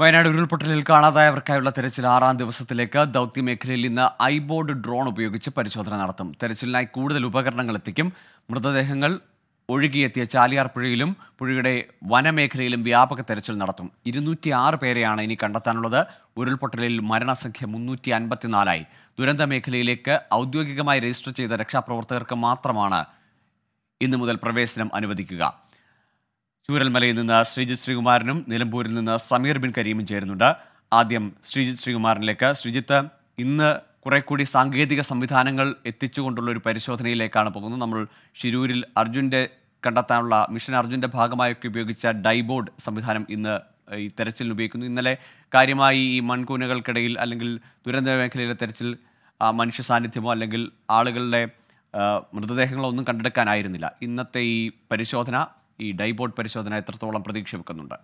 വയനാട് ഉരുൾപൊട്ടലിൽ കാണാതായവർക്കായുള്ള തെരച്ചിൽ ആറാം ദിവസത്തിലേക്ക് ദൗത്യ മേഖലയിൽ ഇന്ന് ഐബോർഡ് ഡ്രോൺ ഉപയോഗിച്ച് പരിശോധന നടത്തും തെരച്ചിലിനായി കൂടുതൽ ഉപകരണങ്ങൾ എത്തിക്കും മൃതദേഹങ്ങൾ ഒഴുകിയെത്തിയ ചാലിയാർ പുഴയിലും പുഴയുടെ വനമേഖലയിലും വ്യാപക തെരച്ചിൽ നടത്തും ഇരുന്നൂറ്റി ആറ് പേരെയാണ് ഇനി കണ്ടെത്താനുള്ളത് ഉരുൾപൊട്ടലിൽ മരണസംഖ്യ മുന്നൂറ്റി അൻപത്തിനാലായി ദുരന്ത മേഖലയിലേക്ക് ഔദ്യോഗികമായി രജിസ്റ്റർ ചെയ്ത രക്ഷാപ്രവർത്തകർക്ക് മാത്രമാണ് ഇന്നു മുതൽ പ്രവേശനം അനുവദിക്കുക ചൂരൽമലയിൽ നിന്ന് ശ്രീജിത് ശ്രീകുമാരനും നിലമ്പൂരിൽ നിന്ന് സമീർ ബിൻ കരീമും ചേരുന്നുണ്ട് ആദ്യം ശ്രീജിത് ശ്രീകുമാറിനിലേക്ക് ശ്രീജിത്ത് ഇന്ന് കുറെ കൂടി സാങ്കേതിക സംവിധാനങ്ങൾ എത്തിച്ചുകൊണ്ടുള്ള ഒരു പരിശോധനയിലേക്കാണ് പോകുന്നത് നമ്മൾ ഷിരൂരിൽ അർജുൻ്റെ കണ്ടെത്താനുള്ള മിഷൻ അർജുൻ്റെ ഭാഗമായൊക്കെ ഉപയോഗിച്ച ഡൈബോർഡ് സംവിധാനം ഇന്ന് ഈ തെരച്ചിലിന് ഉപയോഗിക്കുന്നു ഇന്നലെ കാര്യമായി ഈ മൺകൂനകൾക്കിടയിൽ അല്ലെങ്കിൽ ദുരന്ത മേഖലയിലെ തെരച്ചിൽ മനുഷ്യ സാന്നിധ്യമോ അല്ലെങ്കിൽ ആളുകളുടെ മൃതദേഹങ്ങളോ ഒന്നും കണ്ടെടുക്കാനായിരുന്നില്ല ഇന്നത്തെ ഈ പരിശോധന ഈ ഡൈബോർഡ് പരിശോധന എത്രത്തോളം പ്രതീക്ഷ വെക്കുന്നുണ്ട്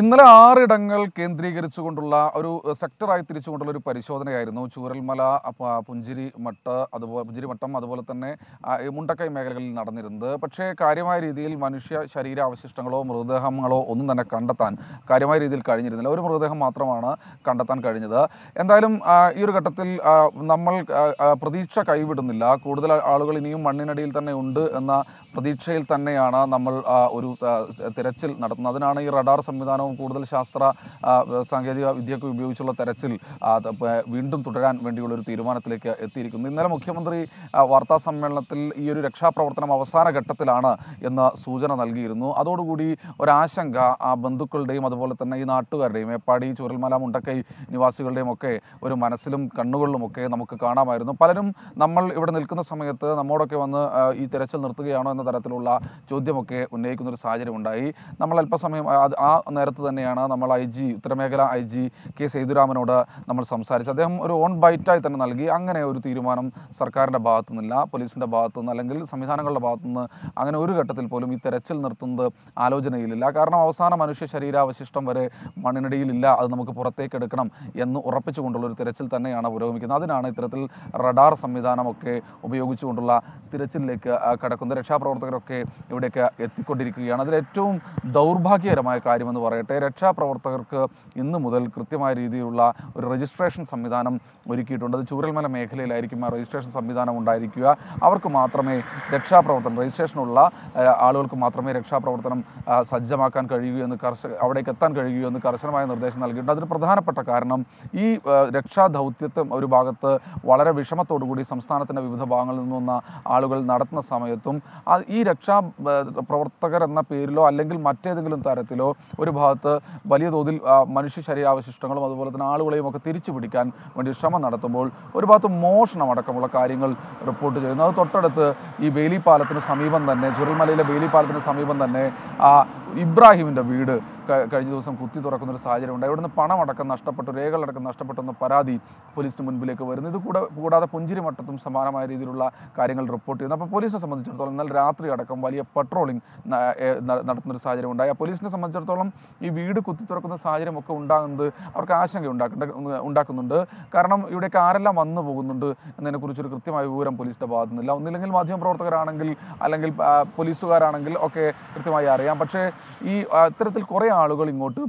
ഇന്നലെ ആറിടങ്ങൾ കേന്ദ്രീകരിച്ചുകൊണ്ടുള്ള ഒരു സെക്ടറായി തിരിച്ചുകൊണ്ടുള്ള ഒരു പരിശോധനയായിരുന്നു ചൂരൽമല പുഞ്ചിരി മട്ട അതുപോലെ പുഞ്ചിരി മട്ടം അതുപോലെ തന്നെ മുണ്ടക്കൈ മേഖലകളിൽ നടന്നിരുന്നത് പക്ഷേ കാര്യമായ രീതിയിൽ മനുഷ്യ ശരീര അവശിഷ്ടങ്ങളോ മൃതദേഹങ്ങളോ ഒന്നും തന്നെ കണ്ടെത്താൻ കാര്യമായ രീതിയിൽ കഴിഞ്ഞിരുന്നില്ല ഒരു മൃതദേഹം മാത്രമാണ് കണ്ടെത്താൻ കഴിഞ്ഞത് എന്തായാലും ഈ ഒരു ഘട്ടത്തിൽ നമ്മൾ പ്രതീക്ഷ കൈവിടുന്നില്ല കൂടുതൽ ആളുകൾ ഇനിയും മണ്ണിനടിയിൽ തന്നെ ഉണ്ട് എന്ന പ്രതീക്ഷയിൽ തന്നെയാണ് നമ്മൾ ഒരു തിരച്ചിൽ നടത്തുന്നത് അതിനാണ് ഈ റഡാർ സംവിധാനവും കൂടുതൽ ശാസ്ത്ര സാങ്കേതിക വിദ്യയൊക്കെ ഉപയോഗിച്ചുള്ള തെരച്ചിൽ വീണ്ടും തുടരാൻ വേണ്ടിയുള്ള ഒരു തീരുമാനത്തിലേക്ക് എത്തിയിരിക്കുന്നു ഇന്നലെ മുഖ്യമന്ത്രി വാർത്താ സമ്മേളനത്തിൽ ഈ ഒരു രക്ഷാപ്രവർത്തനം അവസാന ഘട്ടത്തിലാണ് എന്ന സൂചന നൽകിയിരുന്നു അതോടുകൂടി ഒരാശങ്ക ആ ബന്ധുക്കളുടെയും അതുപോലെ തന്നെ ഈ നാട്ടുകാരുടെയും മേപ്പാടി ചുരൽമല മുണ്ടക്കൈ നിവാസികളുടെയും ഒക്കെ ഒരു മനസ്സിലും കണ്ണുകളിലുമൊക്കെ നമുക്ക് കാണാമായിരുന്നു പലരും നമ്മൾ ഇവിടെ നിൽക്കുന്ന സമയത്ത് നമ്മോടൊക്കെ വന്ന് ഈ തിരച്ചിൽ നിർത്തുകയാണോ എന്ന തരത്തിലുള്ള ചോദ്യമൊക്കെ ഉന്നയിക്കുന്ന ഒരു സാഹചര്യം ഉണ്ടായി നമ്മൾ അല്പസമയം ആ നേരത്ത് തന്നെയാണ് നമ്മൾ I G ഉത്തരമേഖല I G K സേതുരാമനോട് നമ്മൾ സംസാരിച്ചു അദ്ദേഹം ഒരു ഓൺ ബൈറ്റായി തന്നെ നൽകി അങ്ങനെ ഒരു തീരുമാനം സർക്കാരിൻ്റെ ഭാഗത്തു നിന്നില്ല പോലീസിൻ്റെ ഭാഗത്തു നിന്ന് അല്ലെങ്കിൽ സംവിധാനങ്ങളുടെ ഭാഗത്തു നിന്ന് അങ്ങനെ ഒരു ഘട്ടത്തിൽ പോലും ഈ തെരച്ചിൽ നിർത്തുന്നത് ആലോചനയിലില്ല കാരണം അവസാന മനുഷ്യ ശരീരാവശിഷ്ടം വരെ മണ്ണിനടിയിലില്ല അത് നമുക്ക് പുറത്തേക്ക് എടുക്കണം എന്ന് ഉറപ്പിച്ചുകൊണ്ടുള്ള ഒരു തിരച്ചിൽ തന്നെയാണ് പുരോഗമിക്കുന്നത് അതിനാണ് ഇത്തരത്തിൽ റഡാർ സംവിധാനമൊക്കെ ഉപയോഗിച്ചുകൊണ്ടുള്ള തിരച്ചിലേക്ക് കിടക്കുന്നത് രക്ഷാപ്ര രക്ഷാപ്രവർത്തകരൊക്കെ ഇവിടേക്ക് എത്തിക്കൊണ്ടിരിക്കുകയാണ് അതിലേറ്റവും ദൗർഭാഗ്യകരമായ കാര്യമെന്ന് പറയട്ടെ രക്ഷാപ്രവർത്തകർക്ക് ഇന്ന് മുതൽ കൃത്യമായ രീതിയിലുള്ള ഒരു രജിസ്ട്രേഷൻ സംവിധാനം ഒരുക്കിയിട്ടുണ്ട് അത് ചൂരൽമല മേഖലയിലായിരിക്കും ആ രജിസ്ട്രേഷൻ സംവിധാനം ഉണ്ടായിരിക്കുക അവർക്ക് മാത്രമേ രക്ഷാപ്രവർത്തനം രജിസ്ട്രേഷനുള്ള ആളുകൾക്ക് മാത്രമേ രക്ഷാപ്രവർത്തനം സജ്ജമാക്കാൻ കഴിയൂ എന്ന് കർശന അവിടേക്ക് എത്താൻ കഴിയൂ എന്ന് കർശനമായ നിർദ്ദേശം നൽകിയിട്ടുണ്ട് അതിന് പ്രധാനപ്പെട്ട കാരണം ഈ രക്ഷാദൗത്യത്തെ ഒരു ഭാഗത്ത് വളരെ വിഷമത്തോടുകൂടി സംസ്ഥാനത്തിൻ്റെ വിവിധ ഭാഗങ്ങളിൽ നിന്നുവന്ന ആളുകൾ നടത്തുന്ന സമയത്തും ആ ഈ രക്ഷാ പ്രവർത്തകർ എന്ന പേരിലോ അല്ലെങ്കിൽ മറ്റേതെങ്കിലും തരത്തിലോ ഒരു ഭാഗത്ത് വലിയ തോതിൽ മനുഷ്യ ശരീരാവശിഷ്ടങ്ങളും അതുപോലെ തന്നെ ആളുകളെയും ഒക്കെ തിരിച്ചു പിടിക്കാൻ വേണ്ടി ശ്രമം നടത്തുമ്പോൾ ഒരു ഭാഗത്ത് മോഷണം അടക്കമുള്ള കാര്യങ്ങൾ റിപ്പോർട്ട് ചെയ്യുന്നു അത് തൊട്ടടുത്ത് ഈ ബേലിപ്പാലത്തിന് പാലത്തിന് സമീപം തന്നെ ചുരുൾമലയിലെ ബേലിപ്പാലത്തിന് പാലത്തിന് സമീപം തന്നെ ആ ഇബ്രാഹിമിൻ്റെ വീട് കഴിഞ്ഞ ദിവസം കുത്തി തുറക്കുന്ന ഒരു സാഹചര്യം ഉണ്ട് അവിടുന്ന് പണമടക്കം നഷ്ടപ്പെട്ടു രേഖകളടക്കം നഷ്ടപ്പെട്ടെന്ന പരാതി പോലീസിന് മുൻപിലേക്ക് വരുന്നു ഇത് കൂടെ കൂടാതെ പുഞ്ചിരിമട്ടത്തും സമാനമായ രീതിയിലുള്ള കാര്യങ്ങൾ റിപ്പോർട്ട് ചെയ്യുന്നു അപ്പോൾ പോലീസിനെ സംബന്ധിച്ചിടത്തോളം എന്നാൽ രാത്രി അടക്കം വലിയ പട്രോളിംഗ് നടത്തുന്ന ഒരു സാഹചര്യം ഉണ്ടായി പോലീസിനെ സംബന്ധിച്ചിടത്തോളം ഈ വീട് കുത്തി തുറക്കുന്ന സാഹചര്യം ഒക്കെ ഉണ്ടാകുന്നത് അവർക്ക് ആശങ്ക ഉണ്ടാക്കേണ്ട ഉണ്ടാക്കുന്നുണ്ട് കാരണം ഇവിടേക്ക് ആരെല്ലാം വന്നു പോകുന്നുണ്ട് എന്നതിനെക്കുറിച്ചൊരു കൃത്യമായ വിവരം പോലീസിൻ്റെ ഭാഗത്തുനിന്നില്ല ഒന്നില്ലെങ്കിൽ മാധ്യമപ്രവർത്തകരാണെങ്കിൽ അല്ലെങ്കിൽ പോലീസുകാരാണെങ്കിൽ ഒക്കെ കൃത്യമായി അറിയാം പക്ഷേ ഈ അത്തരത്തിൽ കുറേ ആളുകൾ ഇങ്ങോട്ട്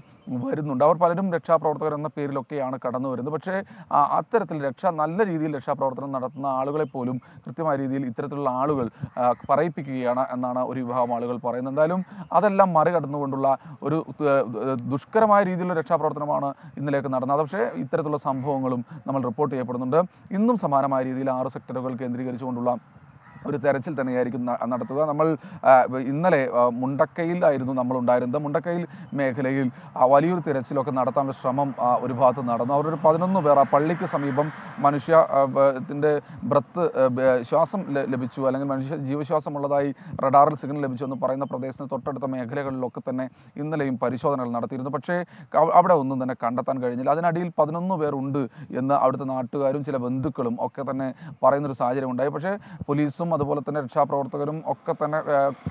വരുന്നുണ്ട് അവർ പലരും രക്ഷാപ്രവർത്തകർ എന്ന പേരിലൊക്കെയാണ് കടന്നു വരുന്നത് പക്ഷേ അത്തരത്തിൽ രക്ഷ നല്ല രീതിയിൽ രക്ഷാപ്രവർത്തനം നടത്തുന്ന ആളുകളെ പോലും കൃത്യമായ രീതിയിൽ ഇത്തരത്തിലുള്ള ആളുകൾ പറയിപ്പിക്കുകയാണ് എന്നാണ് ഒരു വിഭാഗം ആളുകൾ പറയുന്നത് എന്തായാലും അതെല്ലാം മറികടന്നുകൊണ്ടുള്ള ഒരു ദുഷ്കരമായ രീതിയിലുള്ള രക്ഷാപ്രവർത്തനമാണ് ഇന്നലെയൊക്കെ നടന്നത് പക്ഷേ ഇത്തരത്തിലുള്ള സംഭവങ്ങളും നമ്മൾ റിപ്പോർട്ട് ചെയ്യപ്പെടുന്നുണ്ട് ഇന്നും സമാനമായ രീതിയിൽ ആറ് സെക്ടറുകൾ കേന്ദ്രീകരിച്ചുകൊണ്ടുള്ള ഒരു തെരച്ചിൽ തന്നെയായിരിക്കും നടത്തുക നമ്മൾ ഇന്നലെ മുണ്ടക്കയിലായിരുന്നു നമ്മൾ ഉണ്ടായിരുന്നത് മുണ്ടക്കയിൽ മേഖലയിൽ വലിയൊരു തിരച്ചിലൊക്കെ നടത്താനുള്ള ശ്രമം ഒരു ഭാഗത്ത് നടന്നു അവരൊരു പതിനൊന്ന് പേർ ആ പള്ളിക്ക് സമീപം മനുഷ്യ ത്തിൻ്റെ ബ്രത്ത് ശ്വാസം ലഭിച്ചു അല്ലെങ്കിൽ മനുഷ്യ ഉള്ളതായി റഡാറിൽ സിഗ്നൽ ലഭിച്ചു എന്ന് പറയുന്ന പ്രദേശത്തിന് തൊട്ടടുത്ത മേഖലകളിലൊക്കെ തന്നെ ഇന്നലെയും പരിശോധനകൾ നടത്തിയിരുന്നു പക്ഷേ അവിടെ ഒന്നും തന്നെ കണ്ടെത്താൻ കഴിഞ്ഞില്ല അതിനടിയിൽ പതിനൊന്ന് പേരുണ്ട് എന്ന് അവിടുത്തെ നാട്ടുകാരും ചില ബന്ധുക്കളും ഒക്കെ തന്നെ പറയുന്നൊരു സാഹചര്യം ഉണ്ടായി പക്ഷേ പോലീസും പോലീസും അതുപോലെ തന്നെ രക്ഷാപ്രവർത്തകരും ഒക്കെ തന്നെ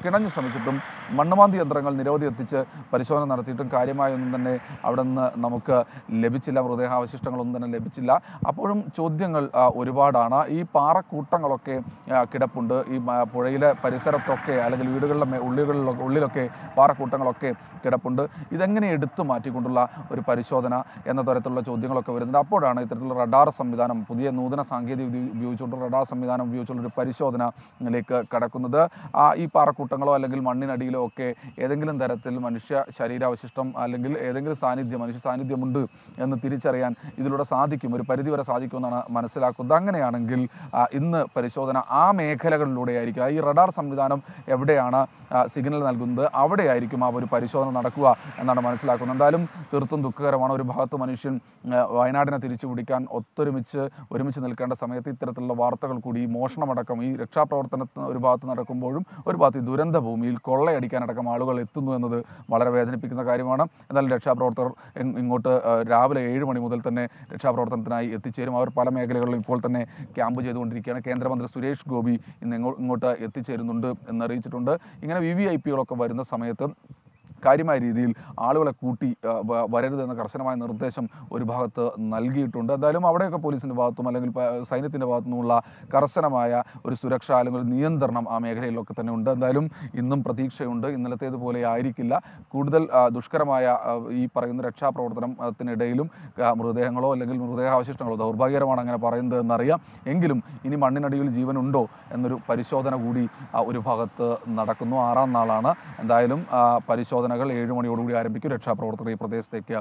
കിണഞ്ഞു ശ്രമിച്ചിട്ടും മണ്ണുമാന്തി യന്ത്രങ്ങൾ നിരവധി എത്തിച്ച് പരിശോധന നടത്തിയിട്ടും കാര്യമായൊന്നും തന്നെ അവിടെ നിന്ന് നമുക്ക് ലഭിച്ചില്ല മൃതദേഹാവശിഷ്ടങ്ങളൊന്നും തന്നെ ലഭിച്ചില്ല അപ്പോഴും ചോദ്യങ്ങൾ ഒരുപാടാണ് ഈ പാറക്കൂട്ടങ്ങളൊക്കെ കിടപ്പുണ്ട് ഈ പുഴയിലെ പരിസരത്തൊക്കെ അല്ലെങ്കിൽ വീടുകളിലെ ഉള്ളികളിലൊക്കെ ഉള്ളിലൊക്കെ പാറക്കൂട്ടങ്ങളൊക്കെ കിടപ്പുണ്ട് ഇതെങ്ങനെ എടുത്തു മാറ്റിക്കൊണ്ടുള്ള ഒരു പരിശോധന എന്ന തരത്തിലുള്ള ചോദ്യങ്ങളൊക്കെ വരുന്നുണ്ട് അപ്പോഴാണ് ഇത്തരത്തിലുള്ള റഡാർ സംവിധാനം പുതിയ നൂതന സാങ്കേതിക ഉപയോഗിച്ചുകൊണ്ട് റഡാർ സംവിധാനം ഉപയോഗിച്ചുള്ള ഒരു പരിശോധന ലേക്ക് കടക്കുന്നത് ഈ പാറക്കൂട്ടങ്ങളോ അല്ലെങ്കിൽ മണ്ണിനടിയിലോ ഒക്കെ ഏതെങ്കിലും തരത്തിൽ മനുഷ്യ ശരീരാവശിഷ്ടം അല്ലെങ്കിൽ ഏതെങ്കിലും സാന്നിധ്യം മനുഷ്യ സാന്നിധ്യമുണ്ട് എന്ന് തിരിച്ചറിയാൻ ഇതിലൂടെ സാധിക്കും ഒരു പരിധിവരെ സാധിക്കുമെന്നാണ് മനസ്സിലാക്കുന്നത് അങ്ങനെയാണെങ്കിൽ ഇന്ന് പരിശോധന ആ മേഖലകളിലൂടെ ആയിരിക്കും ഈ റഡാർ സംവിധാനം എവിടെയാണ് സിഗ്നൽ നൽകുന്നത് അവിടെയായിരിക്കും ആ ഒരു പരിശോധന നടക്കുക എന്നാണ് മനസ്സിലാക്കുന്നത് എന്തായാലും തീർത്തും ദുഃഖകരമാണ് ഒരു ഭാഗത്ത് മനുഷ്യൻ വയനാടിനെ തിരിച്ചു പിടിക്കാൻ ഒത്തൊരുമിച്ച് ഒരുമിച്ച് നിൽക്കേണ്ട സമയത്ത് ഇത്തരത്തിലുള്ള വാർത്തകൾ കൂടി മോഷണമടക്കം ഈ രക്ഷ രക്ഷാപ്രവർത്തനത്തിന് ഒരു ഭാഗത്ത് നടക്കുമ്പോഴും ഒരു ഭാഗത്ത് ദുരന്ത ഭൂമിയിൽ കൊള്ളയടിക്കാനടക്കം ആളുകൾ എത്തുന്നു എന്നത് വളരെ വേദനിപ്പിക്കുന്ന കാര്യമാണ് എന്നാലും രക്ഷാപ്രവർത്തകർ ഇങ്ങോട്ട് രാവിലെ ഏഴ് മണി മുതൽ തന്നെ രക്ഷാപ്രവർത്തനത്തിനായി എത്തിച്ചേരും അവർ പല മേഖലകളിലും ഇപ്പോൾ തന്നെ ക്യാമ്പ് ചെയ്തുകൊണ്ടിരിക്കുകയാണ് കേന്ദ്രമന്ത്രി സുരേഷ് ഗോപി ഇന്ന് ഇങ്ങോട്ട് എത്തിച്ചേരുന്നുണ്ട് എന്നറിയിച്ചിട്ടുണ്ട് ഇങ്ങനെ വി വി ഐ പികളൊക്കെ വരുന്ന സമയത്ത് കാര്യമായ രീതിയിൽ ആളുകളെ കൂട്ടി വരരുതെന്ന കർശനമായ നിർദ്ദേശം ഒരു ഭാഗത്ത് നൽകിയിട്ടുണ്ട് എന്തായാലും അവിടെയൊക്കെ പോലീസിൻ്റെ ഭാഗത്തും അല്ലെങ്കിൽ സൈന്യത്തിൻ്റെ ഭാഗത്തു നിന്നുള്ള കർശനമായ ഒരു സുരക്ഷ അല്ലെങ്കിൽ നിയന്ത്രണം ആ മേഖലയിലൊക്കെ തന്നെ ഉണ്ട് എന്തായാലും ഇന്നും പ്രതീക്ഷയുണ്ട് ഇന്നലത്തേതുപോലെ ആയിരിക്കില്ല കൂടുതൽ ദുഷ്കരമായ ഈ പറയുന്ന രക്ഷാപ്രവർത്തനത്തിനിടയിലും മൃതദേഹങ്ങളോ അല്ലെങ്കിൽ മൃതദേഹാവശിഷ്ടങ്ങളോ ദൗർഭാഗ്യകരമാണ് അങ്ങനെ പറയുന്നത് എന്നറിയാം എങ്കിലും ഇനി മണ്ണിനടിയിൽ ജീവനുണ്ടോ എന്നൊരു പരിശോധന കൂടി ഒരു ഭാഗത്ത് നടക്കുന്നു ആറാം നാളാണ് എന്തായാലും പരിശോധന പരിശോധനകൾ ഏഴ് മണിയോടുകൂടി ആരംഭിക്കും രക്ഷാപ്രവർത്തകർ ഈ പ്രദേശത്തേക്ക്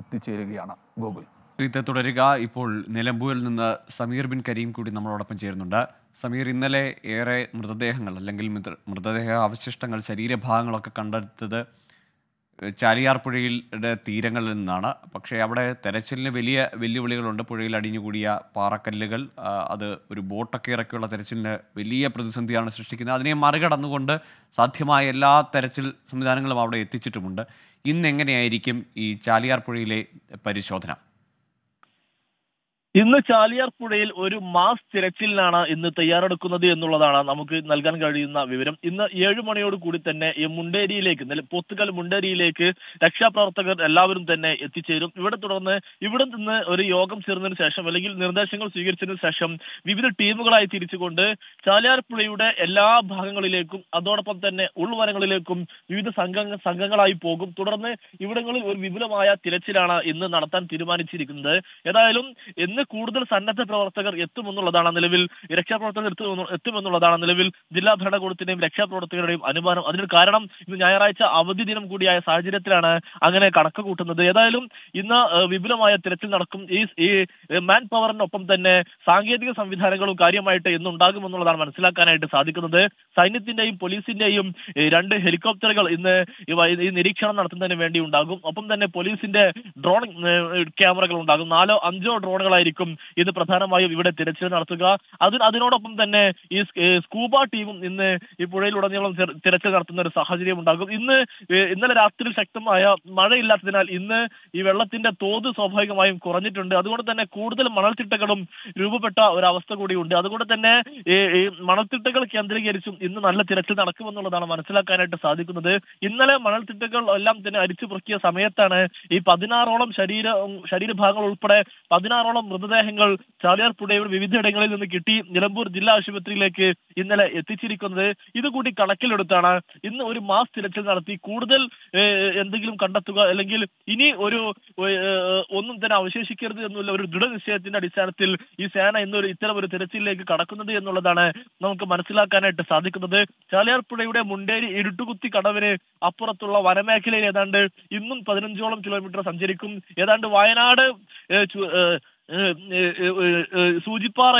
എത്തിച്ചേരുകയാണ് ഗോകുൽ ഇത് തുടരുക ഇപ്പോൾ നിലമ്പൂരിൽ നിന്ന് സമീർ ബിൻ കരീം കൂടി നമ്മളോടൊപ്പം ചേരുന്നുണ്ട് സമീർ ഇന്നലെ ഏറെ മൃതദേഹങ്ങൾ അല്ലെങ്കിൽ മൃതദേഹ അവശിഷ്ടങ്ങൾ ശരീരഭാഗങ്ങളൊക്കെ കണ്ടെടുത്തത് ചാലിയാർ തീരങ്ങളിൽ നിന്നാണ് പക്ഷേ അവിടെ തെരച്ചിലിന് വലിയ വെല്ലുവിളികളുണ്ട് പുഴയിൽ അടിഞ്ഞുകൂടിയ പാറക്കല്ലുകൾ അത് ഒരു ബോട്ടൊക്കെ ഇറക്കിയുള്ള തെരച്ചിലിന് വലിയ പ്രതിസന്ധിയാണ് സൃഷ്ടിക്കുന്നത് അതിനെ മറികടന്നുകൊണ്ട് സാധ്യമായ എല്ലാ തെരച്ചിൽ സംവിധാനങ്ങളും അവിടെ എത്തിച്ചിട്ടുമുണ്ട് ഇന്ന് എങ്ങനെയായിരിക്കും ഈ ചാലിയാർ പുഴയിലെ പരിശോധന ഇന്ന് ചാലിയാർ പുഴയിൽ ഒരു മാസ് തിരച്ചിലിനാണ് ഇന്ന് തയ്യാറെടുക്കുന്നത് എന്നുള്ളതാണ് നമുക്ക് നൽകാൻ കഴിയുന്ന വിവരം ഇന്ന് ഏഴു മണിയോട് കൂടി തന്നെ ഈ മുണ്ടേരിയിലേക്ക് പോത്തുകൽ മുണ്ടേരിയിലേക്ക് രക്ഷാപ്രവർത്തകർ എല്ലാവരും തന്നെ എത്തിച്ചേരും ഇവിടെ തുടർന്ന് ഇവിടെ നിന്ന് ഒരു യോഗം ചേർന്നതിന് ശേഷം അല്ലെങ്കിൽ നിർദ്ദേശങ്ങൾ സ്വീകരിച്ചതിന് ശേഷം വിവിധ ടീമുകളായി തിരിച്ചുകൊണ്ട് ചാലിയാർ പുഴയുടെ എല്ലാ ഭാഗങ്ങളിലേക്കും അതോടൊപ്പം തന്നെ ഉൾവനങ്ങളിലേക്കും വിവിധ സംഘ സംഘങ്ങളായി പോകും തുടർന്ന് ഇവിടങ്ങളിൽ ഒരു വിപുലമായ തിരച്ചിലാണ് ഇന്ന് നടത്താൻ തീരുമാനിച്ചിരിക്കുന്നത് ഏതായാലും ഇന്ന് കൂടുതൽ സന്നദ്ധ പ്രവർത്തകർ എത്തുമെന്നുള്ളതാണ് നിലവിൽ രക്ഷാപ്രവർത്തകർ എത്തുമെന്നുള്ളതാണ് നിലവിൽ ജില്ലാ ഭരണകൂടത്തിന്റെയും രക്ഷാപ്രവർത്തകരുടെയും അനുമാനം അതിന് കാരണം ഇന്ന് ഞായറാഴ്ച അവധി ദിനം കൂടിയായ സാഹചര്യത്തിലാണ് അങ്ങനെ കണക്ക് കൂട്ടുന്നത് ഏതായാലും ഇന്ന് വിപുലമായ തിരച്ചിൽ നടക്കും ഈ ഈ മാൻ പവറിനൊപ്പം തന്നെ സാങ്കേതിക സംവിധാനങ്ങളും കാര്യമായിട്ട് ഇന്നുണ്ടാകുമെന്നുള്ളതാണ് മനസ്സിലാക്കാനായിട്ട് സാധിക്കുന്നത് സൈന്യത്തിന്റെയും പോലീസിന്റെയും രണ്ട് ഹെലികോപ്റ്ററുകൾ ഇന്ന് ഈ നിരീക്ഷണം നടത്തുന്നതിന് വേണ്ടി ഉണ്ടാകും ഒപ്പം തന്നെ പോലീസിന്റെ ഡ്രോൺ ക്യാമറകൾ ഉണ്ടാകും നാലോ അഞ്ചോ ഡ്രോണുകളായിരിക്കും ആയിരിക്കും ഇന്ന് പ്രധാനമായും ഇവിടെ തിരച്ചിൽ നടത്തുക അത് അതിനോടൊപ്പം തന്നെ ഈ സ്കൂബ ടീമും ഇന്ന് ഈ പുഴയിലുടനീളം തിരച്ചിൽ നടത്തുന്ന ഒരു സാഹചര്യം ഉണ്ടാകും ഇന്ന് ഇന്നലെ രാത്രി ശക്തമായ മഴയില്ലാത്തതിനാൽ ഇന്ന് ഈ വെള്ളത്തിന്റെ തോത് സ്വാഭാവികമായും കുറഞ്ഞിട്ടുണ്ട് അതുകൊണ്ട് തന്നെ കൂടുതൽ മണൽത്തിട്ടകളും രൂപപ്പെട്ട ഒരവസ്ഥ കൂടിയുണ്ട് അതുകൊണ്ട് തന്നെ ഈ മണൽത്തിട്ടകൾ കേന്ദ്രീകരിച്ചും ഇന്ന് നല്ല തിരച്ചിൽ നടക്കുമെന്നുള്ളതാണ് മനസ്സിലാക്കാനായിട്ട് സാധിക്കുന്നത് ഇന്നലെ മണൽത്തിട്ടകൾ എല്ലാം തന്നെ അരിച്ചു പൊറുക്കിയ സമയത്താണ് ഈ പതിനാറോളം ശരീര ശരീരഭാഗങ്ങൾ ഉൾപ്പെടെ പതിനാറോളം മൃതദേഹങ്ങൾ ചാലിയാർ പുഴയുടെ വിവിധയിടങ്ങളിൽ നിന്ന് കിട്ടി നിലമ്പൂർ ജില്ലാ ആശുപത്രിയിലേക്ക് ഇന്നലെ എത്തിച്ചിരിക്കുന്നത് ഇതുകൂടി കണക്കിലെടുത്താണ് ഇന്ന് ഒരു മാസ് തിരച്ചിൽ നടത്തി കൂടുതൽ എന്തെങ്കിലും കണ്ടെത്തുക അല്ലെങ്കിൽ ഇനി ഒരു ഒന്നും തന്നെ അവശേഷിക്കരുത് എന്നുള്ള ഒരു ദൃഢനിശ്ചയത്തിന്റെ അടിസ്ഥാനത്തിൽ ഈ സേന ഇന്ന് ഒരു ഇത്തരം ഒരു തിരച്ചിലേക്ക് കടക്കുന്നത് എന്നുള്ളതാണ് നമുക്ക് മനസ്സിലാക്കാനായിട്ട് സാധിക്കുന്നത് ചാലിയാർ പുഴയുടെ മുണ്ടേരി ഇരുട്ടുകുത്തി കടവിന് അപ്പുറത്തുള്ള വനമേഖലയിൽ ഏതാണ്ട് ഇന്നും പതിനഞ്ചോളം കിലോമീറ്റർ സഞ്ചരിക്കും ഏതാണ്ട് വയനാട് സൂചിപ്പാറ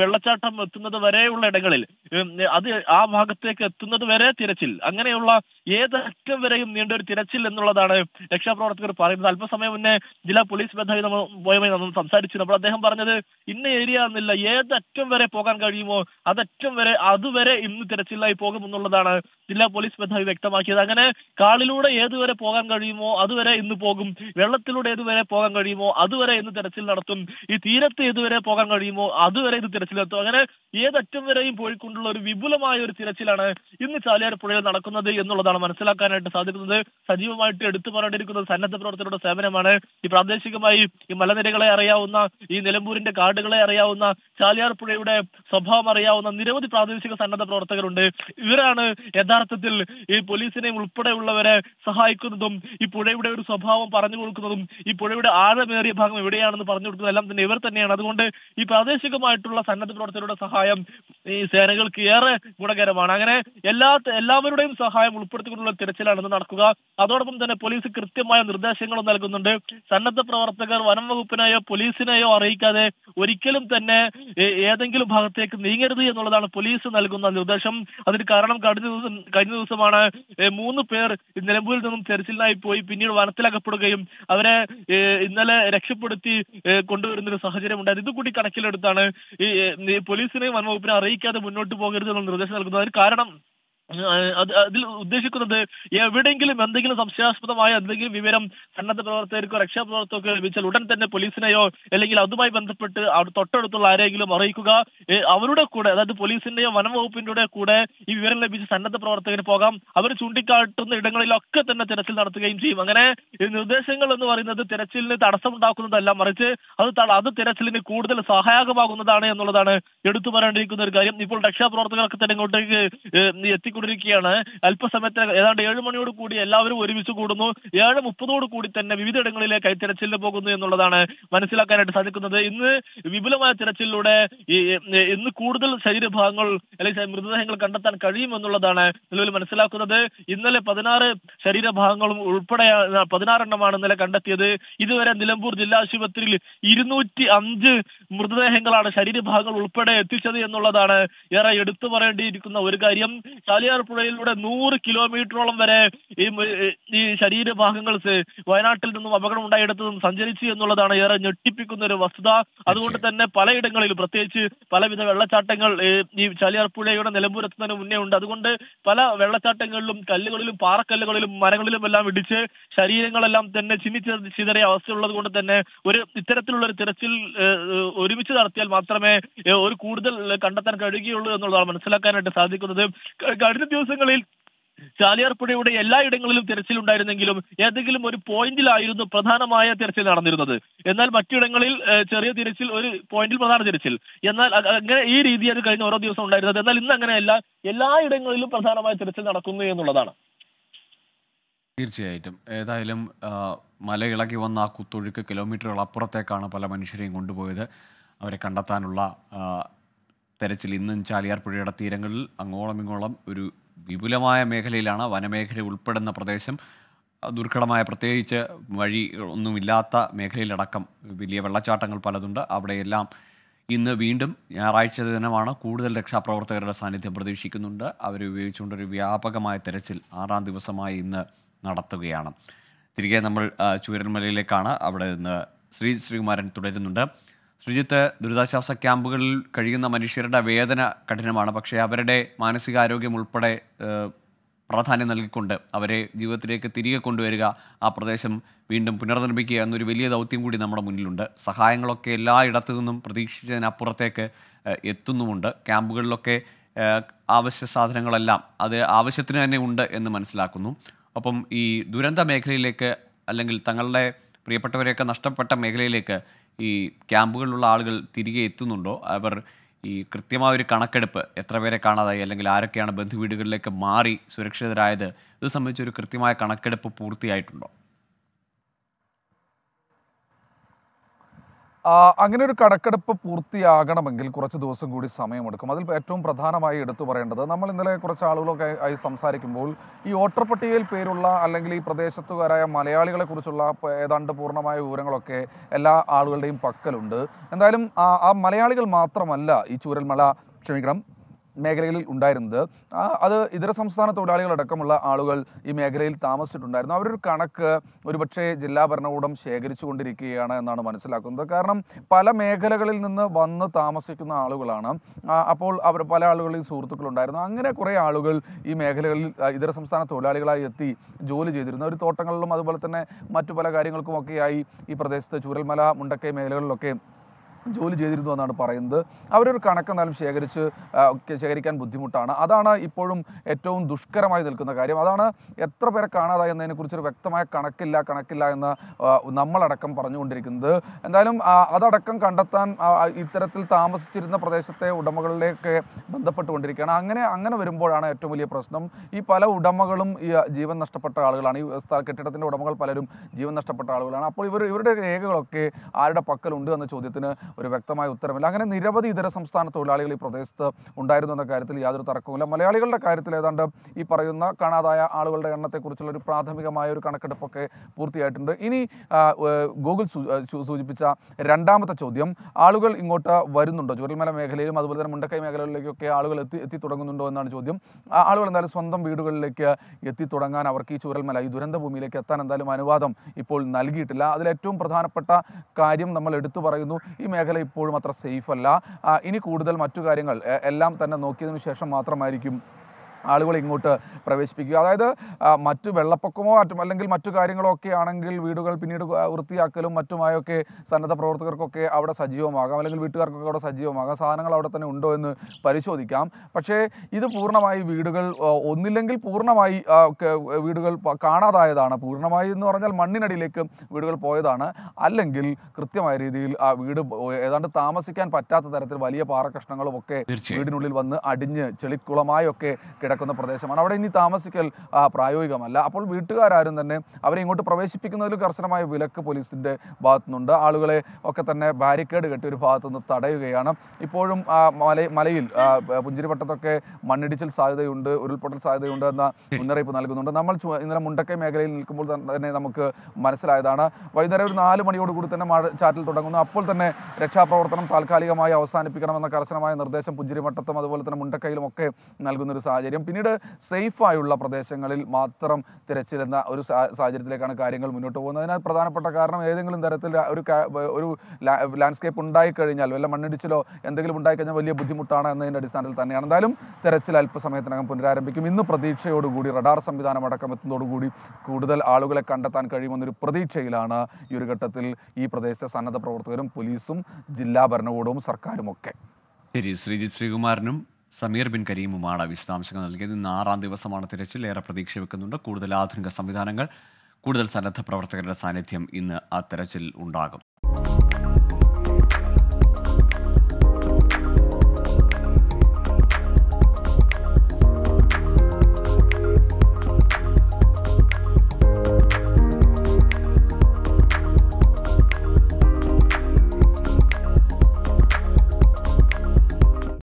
വെള്ളച്ചാട്ടം എത്തുന്നത് വരെയുള്ള ഇടങ്ങളിൽ അത് ആ ഭാഗത്തേക്ക് എത്തുന്നത് വരെ തിരച്ചിൽ അങ്ങനെയുള്ള ഏതറ്റം വരെയും നീണ്ട ഒരു തിരച്ചിൽ എന്നുള്ളതാണ് രക്ഷാപ്രവർത്തകർ പറയുന്നത് അല്പസമയം മുന്നേ ജില്ലാ പോലീസ് മേധാവി നമ്മൾ പോയമായി നമ്മൾ സംസാരിച്ചിരുന്നു അദ്ദേഹം പറഞ്ഞത് ഇന്ന ഏരിയ എന്നില്ല ഏതറ്റം വരെ പോകാൻ കഴിയുമോ അതറ്റം വരെ അതുവരെ ഇന്ന് തിരച്ചിലായി പോകുമെന്നുള്ളതാണ് ജില്ലാ പോലീസ് മേധാവി വ്യക്തമാക്കിയത് അങ്ങനെ കാളിലൂടെ ഏതുവരെ പോകാൻ കഴിയുമോ അതുവരെ ഇന്ന് പോകും വെള്ളത്തിലൂടെ ഏതുവരെ പോകാൻ കഴിയുമോ അതുവരെ ഇന്ന് തിരച്ചിൽ നടത്തും ഈ തീരത്ത് ഏതുവരെ പോകാൻ കഴിയുമോ അതുവരെ ഇത് തിരച്ചിലെത്തും അങ്ങനെ ഏതറ്റം വരെയും പോയിക്കൊണ്ടുള്ള ഒരു വിപുലമായ ഒരു തിരച്ചിലാണ് ഇന്ന് ചാലിയാർ പുഴയിൽ നടക്കുന്നത് എന്നുള്ളതാണ് മനസ്സിലാക്കാനായിട്ട് സാധിക്കുന്നത് സജീവമായിട്ട് എടുത്തു പറഞ്ഞിരിക്കുന്നത് സന്നദ്ധ പ്രവർത്തകരുടെ സേവനമാണ് ഈ പ്രാദേശികമായി ഈ മലനിരകളെ അറിയാവുന്ന ഈ നിലമ്പൂരിന്റെ കാടുകളെ അറിയാവുന്ന ചാലിയാർ പുഴയുടെ സ്വഭാവം അറിയാവുന്ന നിരവധി പ്രാദേശിക സന്നദ്ധ പ്രവർത്തകരുണ്ട് ഇവരാണ് യഥാർത്ഥത്തിൽ ഈ പോലീസിനെയും ഉൾപ്പെടെയുള്ളവരെ സഹായിക്കുന്നതും ഈ പുഴയുടെ ഒരു സ്വഭാവം പറഞ്ഞു കൊടുക്കുന്നതും ഈ പുഴയുടെ ആഴമേറിയ ഭാഗം എവിടെയാണെന്ന് പറഞ്ഞു കൊടുക്കുന്ന എല്ലാം തന്നെ ഇവർ തന്നെയാണ് അതുകൊണ്ട് ഈ പ്രാദേശികമായിട്ടുള്ള സന്നദ്ധ പ്രവർത്തകരുടെ സഹായം ഈ സേനകൾക്ക് ഏറെ ഗുണകരമാണ് അങ്ങനെ എല്ലാ എല്ലാവരുടെയും സഹായം ഉൾപ്പെടുത്തിക്കൊണ്ടുള്ള തിരച്ചിലാണ് നടക്കുക അതോടൊപ്പം തന്നെ പോലീസ് കൃത്യമായ നിർദ്ദേശങ്ങളും നൽകുന്നുണ്ട് സന്നദ്ധ പ്രവർത്തകർ വനം വകുപ്പിനെയോ പോലീസിനെയോ അറിയിക്കാതെ ഒരിക്കലും തന്നെ ഏതെങ്കിലും ഭാഗത്തേക്ക് നീങ്ങരുത് എന്നുള്ളതാണ് പോലീസ് നൽകുന്ന നിർദ്ദേശം അതിന് കാരണം കഴിഞ്ഞ ദിവസം കഴിഞ്ഞ ദിവസമാണ് മൂന്ന് പേർ നിലമ്പൂരിൽ നിന്നും തെരച്ചിലിനായി പോയി പിന്നീട് വനത്തിലകപ്പെടുകയും അവരെ ഇന്നലെ രക്ഷപ്പെടുത്തി കൊണ്ടുവരുന്ന ഒരു സാഹചര്യം ഉണ്ടായത് ഇത് കൂടി കണക്കിലെടുത്താണ് ഈ പോലീസിനെ വനംവകുപ്പിനെ അറിയിക്കാതെ മുന്നോട്ട് പോകരുത് എന്നുള്ള നിർദ്ദേശം നൽകുന്നത് അതിന് കാരണം അതിൽ ഉദ്ദേശിക്കുന്നത് എവിടെയെങ്കിലും എന്തെങ്കിലും സംശയാസ്പദമായ എന്തെങ്കിലും വിവരം സന്നദ്ധ പ്രവർത്തകർക്കോ രക്ഷാപ്രവർത്തകർക്കോ ലഭിച്ചാൽ ഉടൻ തന്നെ പോലീസിനെയോ അല്ലെങ്കിൽ അതുമായി ബന്ധപ്പെട്ട് തൊട്ടടുത്തുള്ള ആരെങ്കിലും അറിയിക്കുക അവരുടെ കൂടെ അതായത് പോലീസിന്റെയോ വനംവകുപ്പിന്റെ കൂടെ ഈ വിവരം ലഭിച്ച് സന്നദ്ധ പ്രവർത്തകന് പോകാം അവർ ചൂണ്ടിക്കാട്ടുന്ന ഇടങ്ങളിലൊക്കെ തന്നെ തിരച്ചിൽ നടത്തുകയും ചെയ്യും അങ്ങനെ നിർദ്ദേശങ്ങൾ എന്ന് പറയുന്നത് തിരച്ചിലിന് തടസ്സമുണ്ടാക്കുന്നതല്ല മറിച്ച് അത് അത് തിരച്ചിലിന് കൂടുതൽ സഹായകമാകുന്നതാണ് എന്നുള്ളതാണ് എടുത്തു പറയേണ്ടിയിരിക്കുന്ന ഒരു കാര്യം ഇപ്പോൾ രക്ഷാപ്രവർത്തകർക്ക് തന്നെ ഇങ്ങോട്ടേക്ക് എത്തിക്കൊണ്ട് നടന്നുകൊണ്ടിരിക്കുകയാണ് അല്പസമയത്തെ ഏതാണ്ട് ഏഴ് മണിയോട് കൂടി എല്ലാവരും ഒരുമിച്ച് കൂടുന്നു ഏഴ് മുപ്പതോട് കൂടി തന്നെ വിവിധയിടങ്ങളിലെ കൈത്തിരച്ചിലിന് പോകുന്നു എന്നുള്ളതാണ് മനസ്സിലാക്കാനായിട്ട് സാധിക്കുന്നത് ഇന്ന് വിപുലമായ തിരച്ചിലൂടെ ഇന്ന് കൂടുതൽ ശരീരഭാഗങ്ങൾ അല്ലെങ്കിൽ മൃതദേഹങ്ങൾ കണ്ടെത്താൻ കഴിയുമെന്നുള്ളതാണ് നിലവിൽ മനസ്സിലാക്കുന്നത് ഇന്നലെ പതിനാറ് ശരീരഭാഗങ്ങളും ഉൾപ്പെടെ പതിനാറെണ്ണമാണ് ഇന്നലെ കണ്ടെത്തിയത് ഇതുവരെ നിലമ്പൂർ ജില്ലാ ആശുപത്രിയിൽ ഇരുന്നൂറ്റി അഞ്ച് മൃതദേഹങ്ങളാണ് ശരീരഭാഗങ്ങൾ ഉൾപ്പെടെ എത്തിച്ചത് എന്നുള്ളതാണ് ഏറെ എടുത്തു പറയേണ്ടിയിരിക്കുന്ന ഒരു കാര്യം ചാലിയ പെരിയാർ പുഴയിലൂടെ നൂറ് കിലോമീറ്ററോളം വരെ ഈ ഈ ശരീരഭാഗങ്ങൾ വയനാട്ടിൽ നിന്നും അപകടം ഉണ്ടായിടത്തു നിന്നും സഞ്ചരിച്ചു എന്നുള്ളതാണ് ഏറെ ഞെട്ടിപ്പിക്കുന്ന ഒരു വസ്തുത അതുകൊണ്ട് തന്നെ പലയിടങ്ങളിലും പ്രത്യേകിച്ച് പലവിധ വെള്ളച്ചാട്ടങ്ങൾ ഈ ചാലിയാർ പുഴയുടെ നിലമ്പൂരെത്തുന്നതിന് മുന്നേ ഉണ്ട് അതുകൊണ്ട് പല വെള്ളച്ചാട്ടങ്ങളിലും കല്ലുകളിലും പാറക്കല്ലുകളിലും മരങ്ങളിലും എല്ലാം ഇടിച്ച് ശരീരങ്ങളെല്ലാം തന്നെ ചിന്നിച്ച ചിതറിയ അവസ്ഥയുള്ളത് കൊണ്ട് തന്നെ ഒരു ഇത്തരത്തിലുള്ള ഒരു തിരച്ചിൽ ഒരുമിച്ച് നടത്തിയാൽ മാത്രമേ ഒരു കൂടുതൽ കണ്ടെത്താൻ കഴിയുകയുള്ളൂ എന്നുള്ളതാണ് മനസ്സിലാക്കാനായിട്ട് സാധിക്കുന്നത് കഴിഞ്ഞ ദിവസങ്ങളിൽ ചാലിയാർ പുഴയുടെ തിരച്ചിൽ ഉണ്ടായിരുന്നെങ്കിലും ഏതെങ്കിലും ഒരു പോയിന്റിലായിരുന്നു പ്രധാനമായ തിരച്ചിൽ നടന്നിരുന്നത് എന്നാൽ മറ്റിടങ്ങളിൽ ചെറിയ തിരച്ചിൽ ഒരു പോയിന്റിൽ പ്രധാന തിരച്ചിൽ എന്നാൽ അങ്ങനെ ഈ രീതിയാണ് കഴിഞ്ഞ ഓരോ ദിവസം ഉണ്ടായിരുന്നത് എന്നാൽ ഇന്ന് അങ്ങനെയല്ല എല്ലായിടങ്ങളിലും പ്രധാനമായ തിരച്ചിൽ നടക്കുന്നു എന്നുള്ളതാണ് തീർച്ചയായിട്ടും ഏതായാലും മല ഇളകി വന്ന ആ കുത്തൊഴുക്ക് കിലോമീറ്ററുകൾ അപ്പുറത്തേക്കാണ് പല മനുഷ്യരെയും കൊണ്ടുപോയത് അവരെ കണ്ടെത്താനുള്ള തെരച്ചിൽ ഇന്നും ചാലിയാർ പുഴയുടെ തീരങ്ങളിൽ അങ്ങോളം ഇങ്ങോളം ഒരു വിപുലമായ മേഖലയിലാണ് വനമേഖല ഉൾപ്പെടുന്ന പ്രദേശം ദുർഘടമായ പ്രത്യേകിച്ച് വഴി ഒന്നുമില്ലാത്ത മേഖലയിലടക്കം വലിയ വെള്ളച്ചാട്ടങ്ങൾ പലതുണ്ട് അവിടെയെല്ലാം ഇന്ന് വീണ്ടും ഞായറാഴ്ച ദിനമാണ് കൂടുതൽ രക്ഷാപ്രവർത്തകരുടെ സാന്നിധ്യം പ്രതീക്ഷിക്കുന്നുണ്ട് ഉപയോഗിച്ചുകൊണ്ടൊരു വ്യാപകമായ തെരച്ചിൽ ആറാം ദിവസമായി ഇന്ന് നടത്തുകയാണ് തിരികെ നമ്മൾ ചൂരന്മലയിലേക്കാണ് അവിടെ നിന്ന് ശ്രീ ശ്രീകുമാരൻ തുടരുന്നുണ്ട് ശ്രുജിത്ത് ദുരിതാശ്വാസ ക്യാമ്പുകളിൽ കഴിയുന്ന മനുഷ്യരുടെ വേദന കഠിനമാണ് പക്ഷേ അവരുടെ മാനസികാരോഗ്യം ഉൾപ്പെടെ പ്രാധാന്യം നൽകിക്കൊണ്ട് അവരെ ജീവിതത്തിലേക്ക് തിരികെ കൊണ്ടുവരിക ആ പ്രദേശം വീണ്ടും പുനർനിർമ്മിക്കുക എന്നൊരു വലിയ ദൗത്യം കൂടി നമ്മുടെ മുന്നിലുണ്ട് സഹായങ്ങളൊക്കെ എല്ലായിടത്തു നിന്നും പ്രതീക്ഷിച്ചതിനപ്പുറത്തേക്ക് എത്തുന്നുമുണ്ട് ക്യാമ്പുകളിലൊക്കെ ആവശ്യ സാധനങ്ങളെല്ലാം അത് ആവശ്യത്തിന് തന്നെ ഉണ്ട് എന്ന് മനസ്സിലാക്കുന്നു അപ്പം ഈ ദുരന്ത മേഖലയിലേക്ക് അല്ലെങ്കിൽ തങ്ങളുടെ പ്രിയപ്പെട്ടവരെയൊക്കെ നഷ്ടപ്പെട്ട മേഖലയിലേക്ക് ഈ ക്യാമ്പുകളിലുള്ള ആളുകൾ തിരികെ എത്തുന്നുണ്ടോ അവർ ഈ കൃത്യമായ ഒരു കണക്കെടുപ്പ് എത്ര പേരെ കാണാതായി അല്ലെങ്കിൽ ആരൊക്കെയാണ് ബന്ധുവീടുകളിലേക്ക് മാറി സുരക്ഷിതരായത് ഇത് സംബന്ധിച്ചൊരു കൃത്യമായ കണക്കെടുപ്പ് പൂർത്തിയായിട്ടുണ്ടോ അങ്ങനെ ഒരു കടക്കെടുപ്പ് പൂർത്തിയാകണമെങ്കിൽ കുറച്ച് ദിവസം കൂടി സമയമെടുക്കും അതിൽ ഏറ്റവും പ്രധാനമായി എടുത്തു പറയേണ്ടത് നമ്മൾ ഇന്നലെ കുറച്ച് ആളുകളൊക്കെ ആയി സംസാരിക്കുമ്പോൾ ഈ വോട്ടർ പട്ടികയിൽ പേരുള്ള അല്ലെങ്കിൽ ഈ പ്രദേശത്തുകാരായ മലയാളികളെ കുറിച്ചുള്ള ഏതാണ്ട് പൂർണ്ണമായ വിവരങ്ങളൊക്കെ എല്ലാ ആളുകളുടെയും പക്കലുണ്ട് എന്തായാലും ആ മലയാളികൾ മാത്രമല്ല ഈ ചൂരൽമല ക്ഷമിക്കണം മേഖലകളിൽ ഉണ്ടായിരുന്നത് അത് ഇതര സംസ്ഥാന തൊഴിലാളികളടക്കമുള്ള ആളുകൾ ഈ മേഖലയിൽ താമസിച്ചിട്ടുണ്ടായിരുന്നു അവരൊരു കണക്ക് ഒരുപക്ഷെ ജില്ലാ ഭരണകൂടം ശേഖരിച്ചു കൊണ്ടിരിക്കുകയാണ് എന്നാണ് മനസ്സിലാക്കുന്നത് കാരണം പല മേഖലകളിൽ നിന്ന് വന്ന് താമസിക്കുന്ന ആളുകളാണ് അപ്പോൾ അവർ പല ആളുകളെയും സുഹൃത്തുക്കളുണ്ടായിരുന്നു അങ്ങനെ കുറേ ആളുകൾ ഈ മേഖലകളിൽ ഇതര സംസ്ഥാന തൊഴിലാളികളായി എത്തി ജോലി ചെയ്തിരുന്നു ഒരു തോട്ടങ്ങളിലും അതുപോലെ തന്നെ മറ്റു പല കാര്യങ്ങൾക്കുമൊക്കെയായി ഈ പ്രദേശത്ത് ചൂരൽമല മുണ്ടക്കൈ മേഖലകളിലൊക്കെ ജോലി ചെയ്തിരുന്നു എന്നാണ് പറയുന്നത് അവരൊരു എന്നാലും ശേഖരിച്ച് ശേഖരിക്കാൻ ബുദ്ധിമുട്ടാണ് അതാണ് ഇപ്പോഴും ഏറ്റവും ദുഷ്കരമായി നിൽക്കുന്ന കാര്യം അതാണ് എത്ര പേരെ കാണാതായി എന്നതിനെക്കുറിച്ചൊരു വ്യക്തമായ കണക്കില്ല കണക്കില്ല എന്ന് നമ്മളടക്കം പറഞ്ഞുകൊണ്ടിരിക്കുന്നത് എന്തായാലും അതടക്കം കണ്ടെത്താൻ ഇത്തരത്തിൽ താമസിച്ചിരുന്ന പ്രദേശത്തെ ഉടമകളിലേക്ക് ബന്ധപ്പെട്ടുകൊണ്ടിരിക്കുകയാണ് അങ്ങനെ അങ്ങനെ വരുമ്പോഴാണ് ഏറ്റവും വലിയ പ്രശ്നം ഈ പല ഉടമകളും ഈ ജീവൻ നഷ്ടപ്പെട്ട ആളുകളാണ് ഈ കെട്ടിടത്തിൻ്റെ ഉടമകൾ പലരും ജീവൻ നഷ്ടപ്പെട്ട ആളുകളാണ് അപ്പോൾ ഇവർ ഇവരുടെ രേഖകളൊക്കെ ആരുടെ പക്കലുണ്ട് എന്ന ചോദ്യത്തിന് ഒരു വ്യക്തമായ ഉത്തരമില്ല അങ്ങനെ നിരവധി ഇതര സംസ്ഥാന തൊഴിലാളികൾ ഈ പ്രദേശത്ത് ഉണ്ടായിരുന്നു എന്ന കാര്യത്തിൽ യാതൊരു തർക്കവുമില്ല മലയാളികളുടെ കാര്യത്തിൽ ഏതാണ്ട് ഈ പറയുന്ന കാണാതായ ആളുകളുടെ എണ്ണത്തെക്കുറിച്ചുള്ള ഒരു പ്രാഥമികമായ ഒരു കണക്കെടുപ്പൊക്കെ പൂർത്തിയായിട്ടുണ്ട് ഇനി ഗൂഗിൾ സൂചിപ്പിച്ച രണ്ടാമത്തെ ചോദ്യം ആളുകൾ ഇങ്ങോട്ട് വരുന്നുണ്ടോ ചുരൽമല മേഖലയിലും അതുപോലെ തന്നെ മുണ്ടക്കൈ മേഖലകളിലേക്കൊക്കെ ആളുകൾ എത്തി എത്തി തുടങ്ങുന്നുണ്ടോ എന്നാണ് ചോദ്യം ആളുകൾ എന്തായാലും സ്വന്തം വീടുകളിലേക്ക് എത്തി തുടങ്ങാൻ അവർക്ക് ഈ ചുരൽമല ഈ ദുരന്ത ഭൂമിയിലേക്ക് എത്താൻ എന്തായാലും അനുവാദം ഇപ്പോൾ നൽകിയിട്ടില്ല അതിലേറ്റവും പ്രധാനപ്പെട്ട കാര്യം നമ്മൾ എടുത്തു പറയുന്നു ഈ മേഖല ഇപ്പോഴും അത്ര സേഫ് അല്ല ഇനി കൂടുതൽ മറ്റു കാര്യങ്ങൾ എല്ലാം തന്നെ നോക്കിയതിനു ശേഷം മാത്രമായിരിക്കും ആളുകളെ ഇങ്ങോട്ട് പ്രവേശിപ്പിക്കുക അതായത് മറ്റ് വെള്ളപ്പൊക്കമോ മറ്റും അല്ലെങ്കിൽ മറ്റു കാര്യങ്ങളോ ഒക്കെ ആണെങ്കിൽ വീടുകൾ പിന്നീട് വൃത്തിയാക്കലും മറ്റുമായൊക്കെ സന്നദ്ധ പ്രവർത്തകർക്കൊക്കെ അവിടെ സജീവമാകാം അല്ലെങ്കിൽ വീട്ടുകാർക്കൊക്കെ അവിടെ സജീവമാകാം സാധനങ്ങൾ അവിടെ തന്നെ ഉണ്ടോ എന്ന് പരിശോധിക്കാം പക്ഷേ ഇത് പൂർണ്ണമായി വീടുകൾ ഒന്നില്ലെങ്കിൽ പൂർണ്ണമായി വീടുകൾ കാണാതായതാണ് പൂർണ്ണമായി എന്ന് പറഞ്ഞാൽ മണ്ണിനടിയിലേക്ക് വീടുകൾ പോയതാണ് അല്ലെങ്കിൽ കൃത്യമായ രീതിയിൽ ആ വീട് ഏതാണ്ട് താമസിക്കാൻ പറ്റാത്ത തരത്തിൽ വലിയ പാറ കഷ്ണങ്ങളും ഒക്കെ വീടിനുള്ളിൽ വന്ന് അടിഞ്ഞ് ചെളിക്കുളമായൊക്കെ കിട കിടക്കുന്ന പ്രദേശമാണ് അവിടെ ഇനി താമസിക്കൽ പ്രായോഗികമല്ല അപ്പോൾ വീട്ടുകാരും തന്നെ അവരെ ഇങ്ങോട്ട് പ്രവേശിപ്പിക്കുന്നതിൽ കർശനമായ വിലക്ക് പോലീസിൻ്റെ ഭാഗത്തുനിന്നുണ്ട് ആളുകളെ ഒക്കെ തന്നെ ബാരിക്കേഡ് കെട്ടി ഒരു ഭാഗത്തുനിന്ന് തടയുകയാണ് ഇപ്പോഴും മല മലയിൽ പുഞ്ചിരിപ്പട്ടത്തൊക്കെ മണ്ണിടിച്ചിൽ സാധ്യതയുണ്ട് ഉരുൾപൊട്ടൽ സാധ്യതയുണ്ട് എന്ന മുന്നറിയിപ്പ് നൽകുന്നുണ്ട് നമ്മൾ ഇന്നലെ മുണ്ടക്കൈ മേഖലയിൽ നിൽക്കുമ്പോൾ തന്നെ നമുക്ക് മനസ്സിലായതാണ് വൈകുന്നേരം ഒരു നാല് മണിയോടുകൂടി തന്നെ മഴ ചാറ്റിൽ തുടങ്ങുന്നു അപ്പോൾ തന്നെ രക്ഷാപ്രവർത്തനം താൽക്കാലികമായി അവസാനിപ്പിക്കണമെന്ന കർശനമായ നിർദ്ദേശം പുഞ്ചിരിമട്ടത്തും അതുപോലെ തന്നെ മുണ്ടക്കൈയിലും ഒക്കെ നൽകുന്നൊരു സാഹചര്യം പ്രദേശം പിന്നീട് സേഫായുള്ള പ്രദേശങ്ങളിൽ മാത്രം തിരച്ചിലെന്ന ഒരു സാഹചര്യത്തിലേക്കാണ് കാര്യങ്ങൾ മുന്നോട്ട് പോകുന്നത് അതിനകത്ത് പ്രധാനപ്പെട്ട കാരണം ഏതെങ്കിലും തരത്തിൽ ഒരു ഒരു ലാൻഡ്സ്കേപ്പ് ഉണ്ടായിക്കഴിഞ്ഞാൽ വല്ല മണ്ണിടിച്ചിലോ എന്തെങ്കിലും ഉണ്ടായിക്കഴിഞ്ഞാൽ വലിയ ബുദ്ധിമുട്ടാണ് എന്നതിൻ്റെ അടിസ്ഥാനത്തിൽ തന്നെയാണ് എന്തായാലും തിരച്ചിൽ അല്പസമയത്തിനകം പുനരാരംഭിക്കും ഇന്ന് പ്രതീക്ഷയോടുകൂടി റഡാർ സംവിധാനം അടക്കമെത്തുന്നതോടുകൂടി കൂടുതൽ ആളുകളെ കണ്ടെത്താൻ കഴിയുമെന്നൊരു പ്രതീക്ഷയിലാണ് ഈ ഒരു ഘട്ടത്തിൽ ഈ പ്രദേശത്തെ സന്നദ്ധ പ്രവർത്തകരും പോലീസും ജില്ലാ ഭരണകൂടവും സർക്കാരും ഒക്കെ ശരി ശ്രീജിത് ശ്രീകുമാറിനും സമീർ ബിൻ കരീമുമാണ് വിശദാംശങ്ങൾ നൽകിയത് ഇന്ന് ആറാം ദിവസമാണ് തിരച്ചിൽ ഏറെ പ്രതീക്ഷ വെക്കുന്നുണ്ട് കൂടുതൽ ആധുനിക സംവിധാനങ്ങൾ കൂടുതൽ സന്നദ്ധ പ്രവർത്തകരുടെ സാന്നിധ്യം ഇന്ന് ആ തെരച്ചിൽ ഉണ്ടാകും